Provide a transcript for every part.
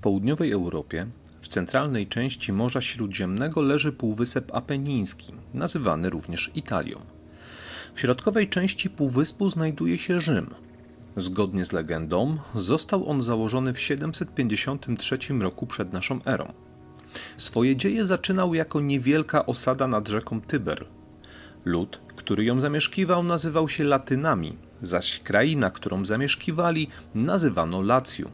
południowej Europie, w centralnej części Morza Śródziemnego leży Półwysep Apeniński, nazywany również Italią. W środkowej części półwyspu znajduje się Rzym. Zgodnie z legendą, został on założony w 753 roku przed naszą erą. Swoje dzieje zaczynał jako niewielka osada nad rzeką Tyber. Lud, który ją zamieszkiwał, nazywał się Latynami, zaś kraina, którą zamieszkiwali, nazywano Lacjum.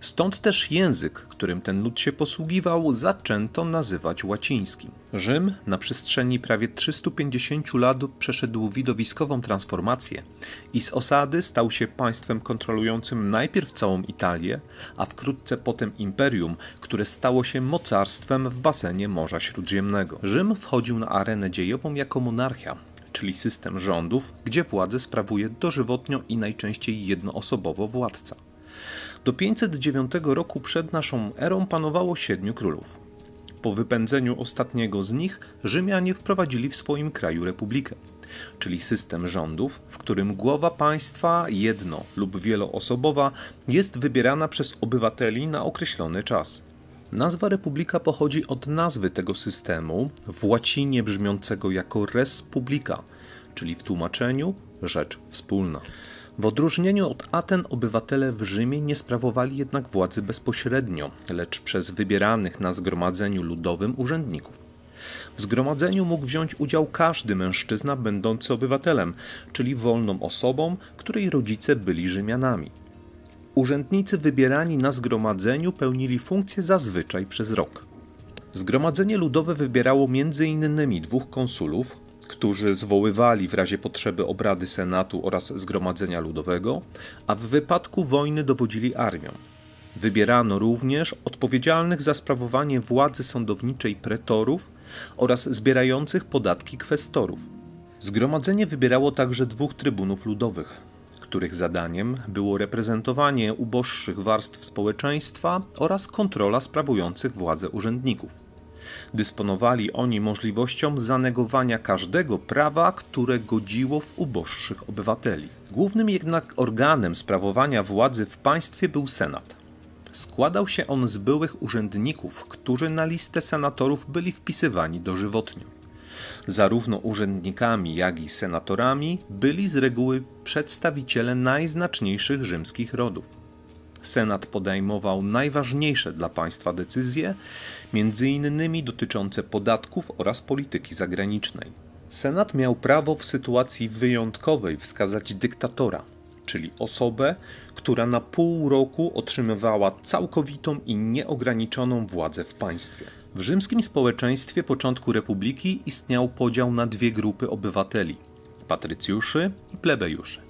Stąd też język, którym ten lud się posługiwał, zaczęto nazywać łacińskim. Rzym na przestrzeni prawie 350 lat przeszedł widowiskową transformację i z osady stał się państwem kontrolującym najpierw całą Italię, a wkrótce potem imperium, które stało się mocarstwem w basenie Morza Śródziemnego. Rzym wchodził na arenę dziejową jako monarchia, czyli system rządów, gdzie władzę sprawuje dożywotnio i najczęściej jednoosobowo władca. Do 509 roku przed naszą erą panowało siedmiu królów. Po wypędzeniu ostatniego z nich Rzymianie wprowadzili w swoim kraju republikę, czyli system rządów, w którym głowa państwa jedno lub wieloosobowa jest wybierana przez obywateli na określony czas. Nazwa republika pochodzi od nazwy tego systemu w łacinie brzmiącego jako res publica, czyli w tłumaczeniu rzecz wspólna. W odróżnieniu od Aten obywatele w Rzymie nie sprawowali jednak władzy bezpośrednio, lecz przez wybieranych na zgromadzeniu ludowym urzędników. W zgromadzeniu mógł wziąć udział każdy mężczyzna będący obywatelem, czyli wolną osobą, której rodzice byli Rzymianami. Urzędnicy wybierani na zgromadzeniu pełnili funkcję zazwyczaj przez rok. Zgromadzenie Ludowe wybierało m.in. dwóch konsulów, którzy zwoływali w razie potrzeby obrady Senatu oraz Zgromadzenia Ludowego, a w wypadku wojny dowodzili armią. Wybierano również odpowiedzialnych za sprawowanie władzy sądowniczej pretorów oraz zbierających podatki kwestorów. Zgromadzenie wybierało także dwóch trybunów ludowych, których zadaniem było reprezentowanie uboższych warstw społeczeństwa oraz kontrola sprawujących władzę urzędników. Dysponowali oni możliwością zanegowania każdego prawa, które godziło w uboższych obywateli. Głównym jednak organem sprawowania władzy w państwie był Senat. Składał się on z byłych urzędników, którzy na listę senatorów byli wpisywani dożywotnio. Zarówno urzędnikami, jak i senatorami byli z reguły przedstawiciele najznaczniejszych rzymskich rodów. Senat podejmował najważniejsze dla państwa decyzje, między innymi dotyczące podatków oraz polityki zagranicznej. Senat miał prawo w sytuacji wyjątkowej wskazać dyktatora, czyli osobę, która na pół roku otrzymywała całkowitą i nieograniczoną władzę w państwie. W rzymskim społeczeństwie początku republiki istniał podział na dwie grupy obywateli: patrycjuszy i plebejuszy.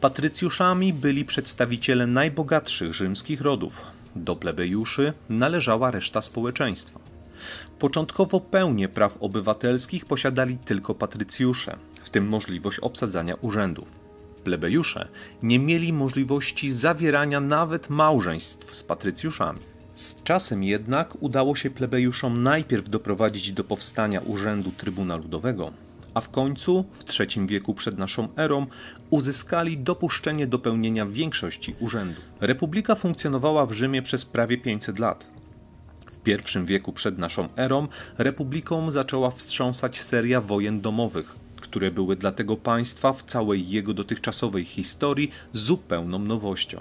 Patrycjuszami byli przedstawiciele najbogatszych rzymskich rodów. Do plebejuszy należała reszta społeczeństwa. Początkowo pełnię praw obywatelskich posiadali tylko patrycjusze, w tym możliwość obsadzania urzędów plebejusze nie mieli możliwości zawierania nawet małżeństw z patrycjuszami. Z czasem jednak udało się plebejuszom najpierw doprowadzić do powstania urzędu Trybuna Ludowego, a w końcu, w III wieku przed naszą erą, uzyskali dopuszczenie do pełnienia większości urzędu. Republika funkcjonowała w Rzymie przez prawie 500 lat. W I wieku przed naszą erą republiką zaczęła wstrząsać seria wojen domowych, które były dla tego państwa w całej jego dotychczasowej historii zupełną nowością.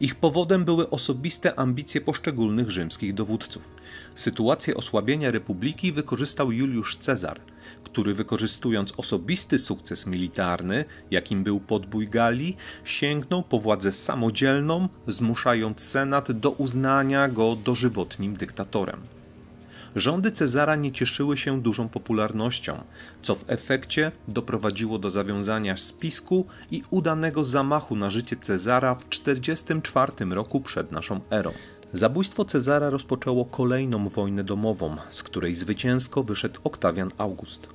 Ich powodem były osobiste ambicje poszczególnych rzymskich dowódców. Sytuację osłabienia republiki wykorzystał Juliusz Cezar, który wykorzystując osobisty sukces militarny, jakim był podbój Galii, sięgnął po władzę samodzielną, zmuszając Senat do uznania go dożywotnim dyktatorem rządy Cezara nie cieszyły się dużą popularnością, co w efekcie doprowadziło do zawiązania spisku i udanego zamachu na życie Cezara w 44 roku przed naszą erą. Zabójstwo Cezara rozpoczęło kolejną wojnę domową, z której zwycięsko wyszedł Oktawian August.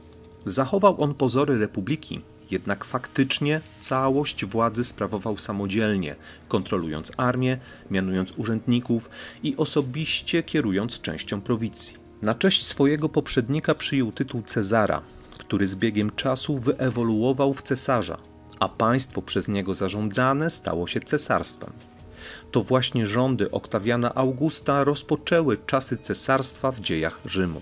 Zachował on pozory republiki, jednak faktycznie całość władzy sprawował samodzielnie, kontrolując armię, mianując urzędników i osobiście kierując częścią prowincji. Na cześć swojego poprzednika przyjął tytuł Cezara, który z biegiem czasu wyewoluował w cesarza, a państwo przez niego zarządzane stało się cesarstwem. To właśnie rządy Oktawiana Augusta rozpoczęły czasy cesarstwa w dziejach Rzymu.